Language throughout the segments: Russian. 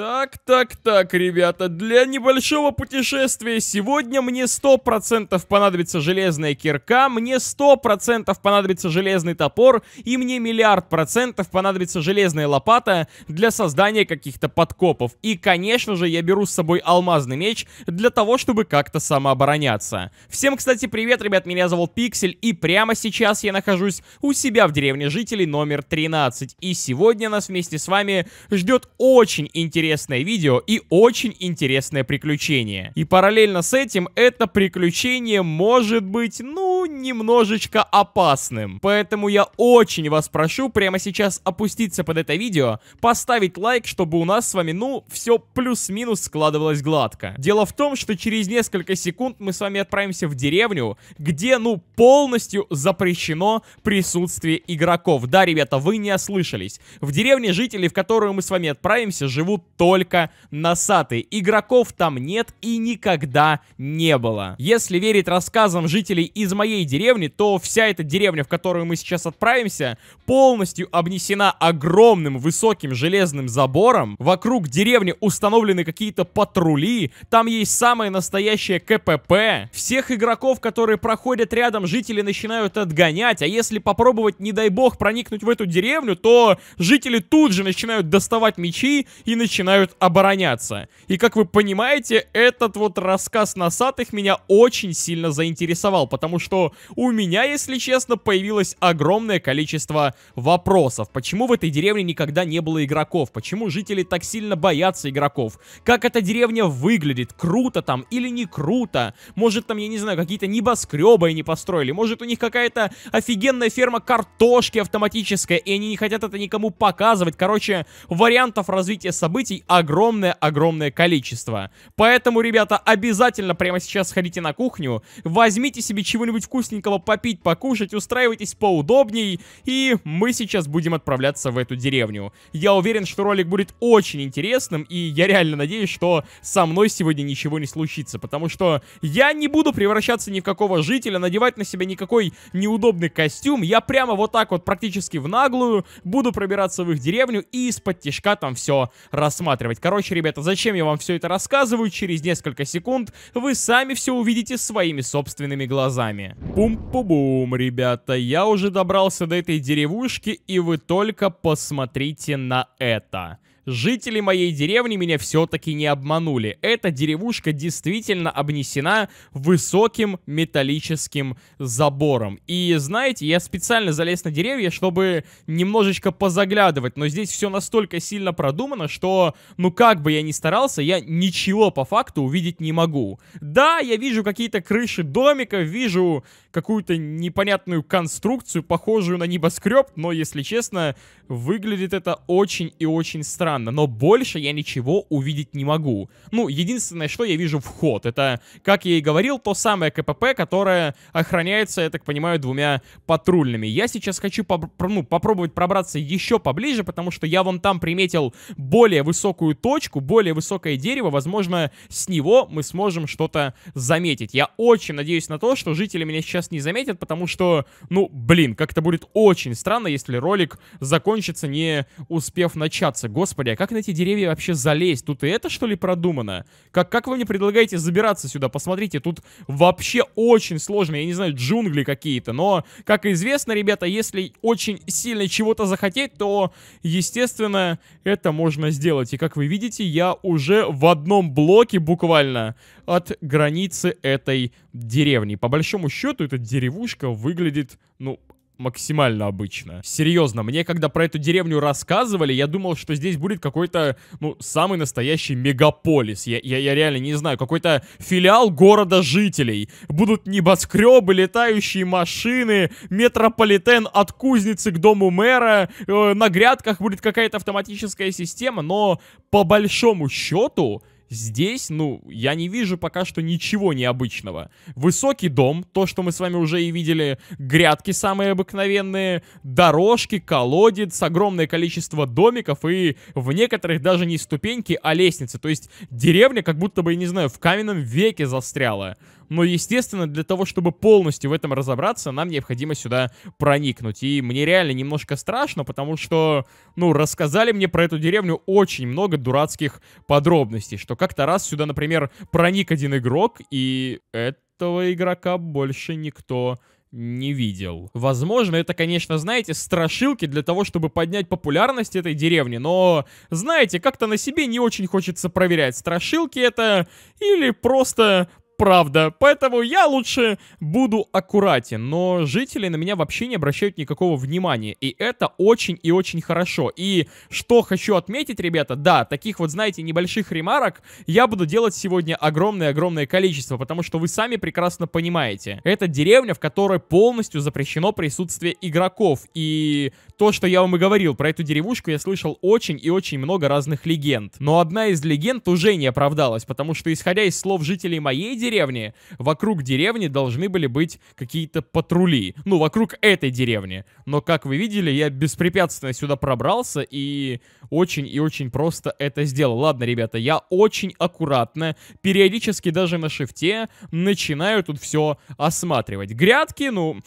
Так, так, так, ребята, для небольшого путешествия сегодня мне 100% понадобится железная кирка, мне 100% понадобится железный топор и мне миллиард процентов понадобится железная лопата для создания каких-то подкопов. И, конечно же, я беру с собой алмазный меч для того, чтобы как-то самообороняться. Всем, кстати, привет, ребят, меня зовут Пиксель и прямо сейчас я нахожусь у себя в деревне жителей номер 13. И сегодня нас вместе с вами ждет очень интересный интересное видео и очень интересное приключение. И параллельно с этим это приключение может быть, ну, немножечко опасным. Поэтому я очень вас прошу прямо сейчас опуститься под это видео, поставить лайк, чтобы у нас с вами, ну, все плюс-минус складывалось гладко. Дело в том, что через несколько секунд мы с вами отправимся в деревню, где, ну, полностью запрещено присутствие игроков. Да, ребята, вы не ослышались. В деревне жители, в которую мы с вами отправимся, живут только носатые. Игроков там нет и никогда не было. Если верить рассказам жителей из моей моей деревни, то вся эта деревня, в которую мы сейчас отправимся, полностью обнесена огромным высоким железным забором. Вокруг деревни установлены какие-то патрули, там есть самое настоящее КПП. Всех игроков, которые проходят рядом, жители начинают отгонять, а если попробовать, не дай бог, проникнуть в эту деревню, то жители тут же начинают доставать мечи и начинают обороняться. И как вы понимаете, этот вот рассказ носатых меня очень сильно заинтересовал, потому что у меня, если честно, появилось огромное количество вопросов. Почему в этой деревне никогда не было игроков? Почему жители так сильно боятся игроков? Как эта деревня выглядит? Круто там или не круто? Может там, я не знаю, какие-то небоскребы они построили? Может у них какая-то офигенная ферма картошки автоматическая, и они не хотят это никому показывать? Короче, вариантов развития событий огромное-огромное количество. Поэтому, ребята, обязательно прямо сейчас сходите на кухню, возьмите себе чего-нибудь вкусненького попить, покушать, устраивайтесь поудобней, и мы сейчас будем отправляться в эту деревню. Я уверен, что ролик будет очень интересным, и я реально надеюсь, что со мной сегодня ничего не случится, потому что я не буду превращаться ни в какого жителя, надевать на себя никакой неудобный костюм, я прямо вот так вот практически в наглую буду пробираться в их деревню и из-под тяжка там все рассматривать. Короче, ребята, зачем я вам все это рассказываю? Через несколько секунд вы сами все увидите своими собственными глазами. Пум-пу-бум, ребята, я уже добрался до этой деревушки, и вы только посмотрите на это. Жители моей деревни меня все-таки не обманули. Эта деревушка действительно обнесена высоким металлическим забором. И знаете, я специально залез на деревья, чтобы немножечко позаглядывать, но здесь все настолько сильно продумано, что, ну как бы я ни старался, я ничего по факту увидеть не могу. Да, я вижу какие-то крыши домиков, вижу какую-то непонятную конструкцию, похожую на небоскреб, но, если честно, выглядит это очень и очень странно странно, но больше я ничего увидеть не могу. Ну, единственное, что я вижу вход, это, как я и говорил, то самое КПП, которое охраняется, я так понимаю, двумя патрульными. Я сейчас хочу поб ну, попробовать пробраться еще поближе, потому что я вон там приметил более высокую точку, более высокое дерево, возможно, с него мы сможем что-то заметить. Я очень надеюсь на то, что жители меня сейчас не заметят, потому что, ну, блин, как-то будет очень странно, если ролик закончится не успев начаться. Господи, господи, а как на эти деревья вообще залезть? Тут и это, что ли, продумано? Как, как вы мне предлагаете забираться сюда? Посмотрите, тут вообще очень сложно. Я не знаю, джунгли какие-то. Но, как известно, ребята, если очень сильно чего-то захотеть, то, естественно, это можно сделать. И, как вы видите, я уже в одном блоке буквально от границы этой деревни. По большому счету, эта деревушка выглядит, ну, максимально обычно. Серьезно, мне когда про эту деревню рассказывали, я думал, что здесь будет какой-то, ну, самый настоящий мегаполис. Я, я, я реально не знаю, какой-то филиал города жителей. Будут небоскребы, летающие машины, метрополитен от кузницы к дому мэра, э, на грядках будет какая-то автоматическая система, но по большому счету Здесь, ну, я не вижу пока что ничего необычного. Высокий дом, то, что мы с вами уже и видели, грядки самые обыкновенные, дорожки, колодец, огромное количество домиков и в некоторых даже не ступеньки, а лестницы. То есть деревня как будто бы, не знаю, в каменном веке застряла но, естественно, для того, чтобы полностью в этом разобраться, нам необходимо сюда проникнуть. И мне реально немножко страшно, потому что, ну, рассказали мне про эту деревню очень много дурацких подробностей, что как-то раз сюда, например, проник один игрок, и этого игрока больше никто не видел. Возможно, это, конечно, знаете, страшилки для того, чтобы поднять популярность этой деревни, но, знаете, как-то на себе не очень хочется проверять, страшилки это или просто правда. Поэтому я лучше буду аккуратен. Но жители на меня вообще не обращают никакого внимания. И это очень и очень хорошо. И что хочу отметить, ребята, да, таких вот, знаете, небольших ремарок я буду делать сегодня огромное-огромное количество, потому что вы сами прекрасно понимаете. Это деревня, в которой полностью запрещено присутствие игроков. И то, что я вам и говорил, про эту деревушку я слышал очень и очень много разных легенд. Но одна из легенд уже не оправдалась, потому что, исходя из слов жителей моей деревни, вокруг деревни должны были быть какие-то патрули. Ну, вокруг этой деревни. Но, как вы видели, я беспрепятственно сюда пробрался и очень и очень просто это сделал. Ладно, ребята, я очень аккуратно, периодически даже на шифте начинаю тут все осматривать. Грядки, ну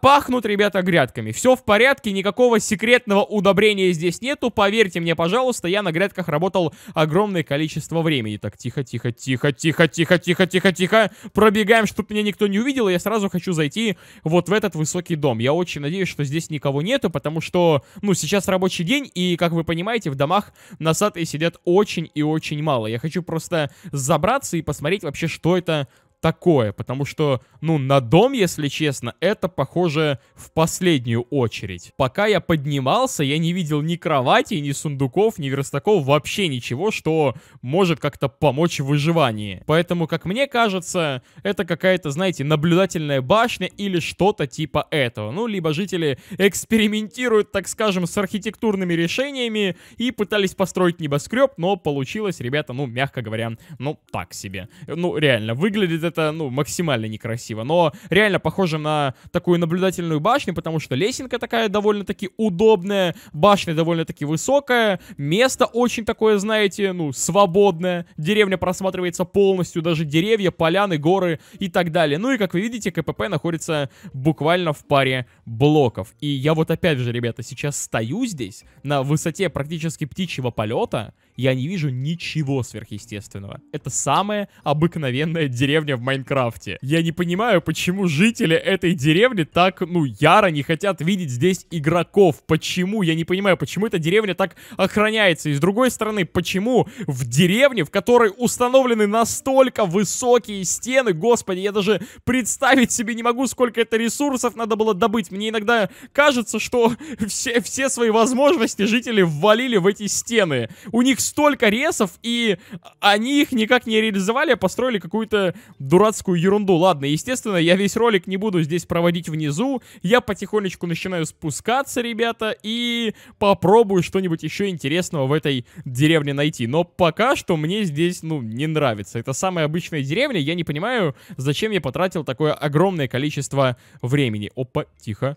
пахнут, ребята, грядками. Все в порядке, никакого секретного удобрения здесь нету. Поверьте мне, пожалуйста, я на грядках работал огромное количество времени. Так, тихо, тихо, тихо, тихо, тихо, тихо, тихо, тихо. Пробегаем, чтобы меня никто не увидел. я сразу хочу зайти вот в этот высокий дом. Я очень надеюсь, что здесь никого нету, потому что, ну, сейчас рабочий день, и, как вы понимаете, в домах носатые сидят очень и очень мало. Я хочу просто забраться и посмотреть вообще, что это такое, потому что, ну, на дом, если честно, это похоже в последнюю очередь. Пока я поднимался, я не видел ни кровати, ни сундуков, ни верстаков, вообще ничего, что может как-то помочь в выживании. Поэтому, как мне кажется, это какая-то, знаете, наблюдательная башня или что-то типа этого. Ну, либо жители экспериментируют, так скажем, с архитектурными решениями и пытались построить небоскреб, но получилось, ребята, ну, мягко говоря, ну, так себе. Ну, реально, выглядит это это, ну, максимально некрасиво. Но реально похоже на такую наблюдательную башню, потому что лесенка такая довольно-таки удобная, башня довольно-таки высокая, место очень такое, знаете, ну, свободное, деревня просматривается полностью, даже деревья, поляны, горы и так далее. Ну и, как вы видите, КПП находится буквально в паре блоков. И я вот опять же, ребята, сейчас стою здесь на высоте практически птичьего полета, я не вижу ничего сверхъестественного. Это самая обыкновенная деревня в Майнкрафте. Я не понимаю, почему жители этой деревни так, ну, яро не хотят видеть здесь игроков. Почему? Я не понимаю, почему эта деревня так охраняется. И с другой стороны, почему в деревне, в которой установлены настолько высокие стены, господи, я даже представить себе не могу, сколько это ресурсов надо было добыть. Мне иногда кажется, что все, все свои возможности жители ввалили в эти стены. У них столько ресов, и они их никак не реализовали, а построили какую-то дурацкую ерунду. Ладно, естественно, я весь ролик не буду здесь проводить внизу. Я потихонечку начинаю спускаться, ребята, и попробую что-нибудь еще интересного в этой деревне найти. Но пока что мне здесь, ну, не нравится. Это самая обычная деревня, я не понимаю, зачем я потратил такое огромное количество времени. Опа, тихо.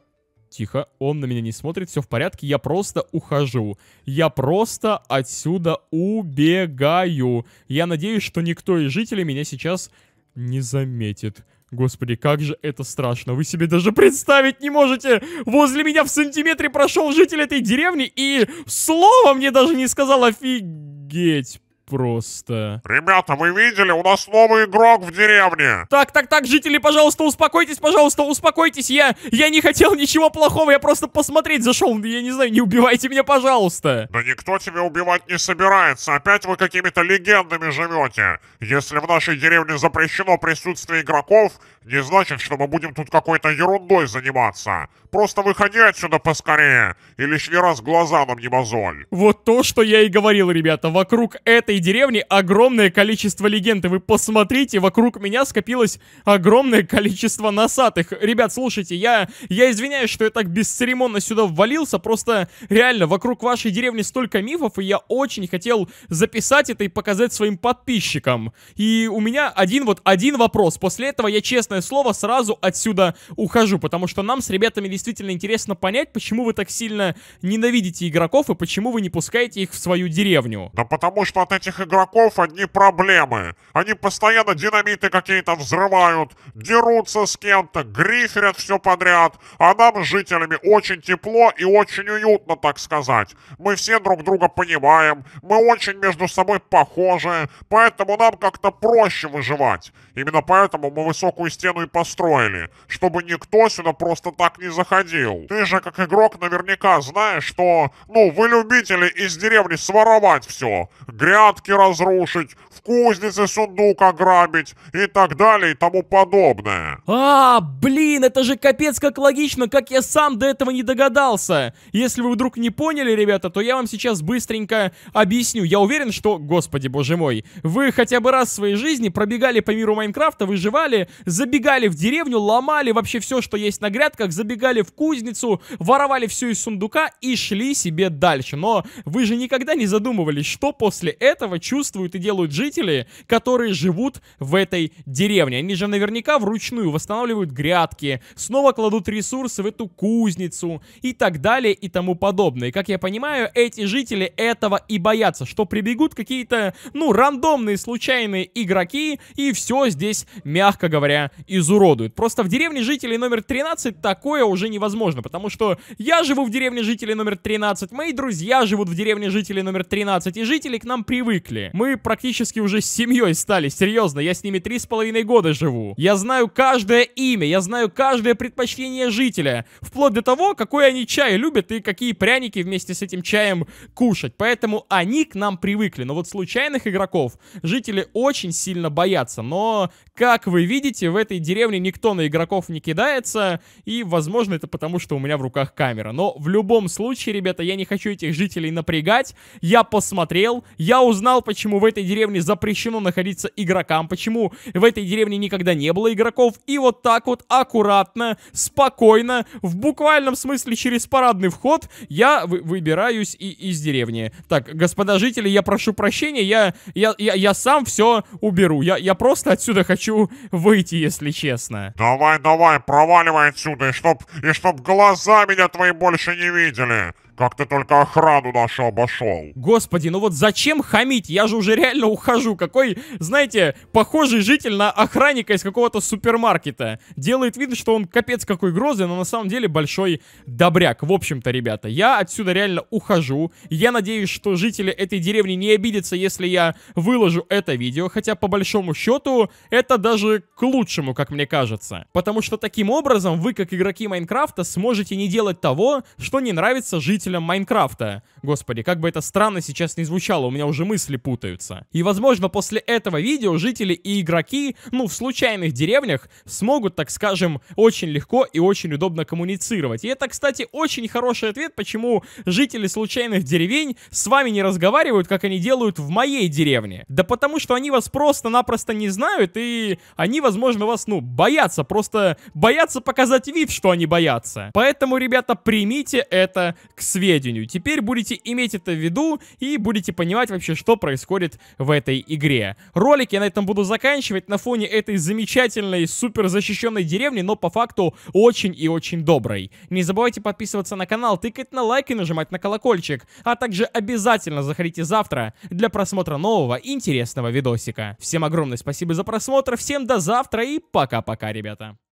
Тихо, он на меня не смотрит, все в порядке, я просто ухожу. Я просто отсюда убегаю. Я надеюсь, что никто из жителей меня сейчас не заметит. Господи, как же это страшно. Вы себе даже представить не можете. Возле меня в сантиметре прошел житель этой деревни и слова мне даже не сказал офигеть просто. Ребята, вы видели? У нас новый игрок в деревне. Так, так, так, жители, пожалуйста, успокойтесь, пожалуйста, успокойтесь. Я, я не хотел ничего плохого, я просто посмотреть зашел. Я не знаю, не убивайте меня, пожалуйста. Да никто тебя убивать не собирается. Опять вы какими-то легендами живете. Если в нашей деревне запрещено присутствие игроков, не значит, что мы будем тут какой-то ерундой заниматься. Просто выходи отсюда поскорее, и лишний раз глаза нам не мозоль. Вот то, что я и говорил, ребята. Вокруг этой моей деревне огромное количество легенд, и вы посмотрите, вокруг меня скопилось огромное количество носатых. Ребят, слушайте, я, я извиняюсь, что я так бесцеремонно сюда ввалился, просто реально, вокруг вашей деревни столько мифов, и я очень хотел записать это и показать своим подписчикам. И у меня один вот один вопрос, после этого я, честное слово, сразу отсюда ухожу, потому что нам с ребятами действительно интересно понять, почему вы так сильно ненавидите игроков и почему вы не пускаете их в свою деревню. Да потому что вот эти этих игроков одни проблемы. Они постоянно динамиты какие-то взрывают, дерутся с кем-то, гриферят все подряд. А нам, жителями, очень тепло и очень уютно, так сказать. Мы все друг друга понимаем, мы очень между собой похожи, поэтому нам как-то проще выживать. Именно поэтому мы высокую стену и построили, чтобы никто сюда просто так не заходил. Ты же, как игрок, наверняка знаешь, что, ну, вы любители из деревни своровать все. Гряд палатки разрушить, в кузнице сундук ограбить и так далее и тому подобное. А, блин, это же капец как логично, как я сам до этого не догадался. Если вы вдруг не поняли, ребята, то я вам сейчас быстренько объясню. Я уверен, что, господи боже мой, вы хотя бы раз в своей жизни пробегали по миру Майнкрафта, выживали, забегали в деревню, ломали вообще все, что есть на грядках, забегали в кузницу, воровали все из сундука и шли себе дальше. Но вы же никогда не задумывались, что после этого этого чувствуют и делают жители, которые живут в этой деревне. Они же наверняка вручную восстанавливают грядки, снова кладут ресурсы в эту кузницу и так далее и тому подобное. как я понимаю, эти жители этого и боятся, что прибегут какие-то, ну, рандомные, случайные игроки и все здесь, мягко говоря, изуродуют. Просто в деревне жителей номер 13 такое уже невозможно, потому что я живу в деревне жителей номер 13, мои друзья живут в деревне жителей номер 13, и жители к нам привыкли привыкли. Мы практически уже с семьей стали, серьезно, я с ними три с половиной года живу. Я знаю каждое имя, я знаю каждое предпочтение жителя, вплоть до того, какой они чай любят и какие пряники вместе с этим чаем кушать. Поэтому они к нам привыкли, но вот случайных игроков жители очень сильно боятся. Но, как вы видите, в этой деревне никто на игроков не кидается, и, возможно, это потому, что у меня в руках камера. Но в любом случае, ребята, я не хочу этих жителей напрягать. Я посмотрел, я узнал узнал, почему в этой деревне запрещено находиться игрокам, почему в этой деревне никогда не было игроков. И вот так вот аккуратно, спокойно, в буквальном смысле через парадный вход я вы выбираюсь и из деревни. Так, господа жители, я прошу прощения, я, я, я, я сам все уберу. Я, я просто отсюда хочу выйти, если честно. Давай, давай, проваливай отсюда, и чтоб, и чтоб глаза меня твои больше не видели. Как ты только охрану нашу обошел? Господи, ну вот зачем хамить? Я же уже реально ухожу. Какой, знаете, похожий житель на охранника из какого-то супермаркета. Делает вид, что он капец какой грозный, но на самом деле большой добряк. В общем-то, ребята, я отсюда реально ухожу. Я надеюсь, что жители этой деревни не обидятся, если я выложу это видео. Хотя, по большому счету, это даже к лучшему, как мне кажется. Потому что таким образом вы, как игроки Майнкрафта, сможете не делать того, что не нравится жителям пользователям Майнкрафта. Господи, как бы это странно сейчас не звучало, у меня уже мысли путаются. И возможно после этого видео жители и игроки, ну в случайных деревнях, смогут, так скажем, очень легко и очень удобно коммуницировать. И это, кстати, очень хороший ответ, почему жители случайных деревень с вами не разговаривают, как они делают в моей деревне. Да потому что они вас просто-напросто не знают, и они, возможно, вас, ну, боятся, просто боятся показать вид, что они боятся. Поэтому, ребята, примите это к сведению сведению. Теперь будете иметь это в виду и будете понимать вообще, что происходит в этой игре. Ролик я на этом буду заканчивать на фоне этой замечательной, супер защищенной деревни, но по факту очень и очень доброй. Не забывайте подписываться на канал, тыкать на лайк и нажимать на колокольчик, а также обязательно заходите завтра для просмотра нового интересного видосика. Всем огромное спасибо за просмотр, всем до завтра и пока-пока, ребята.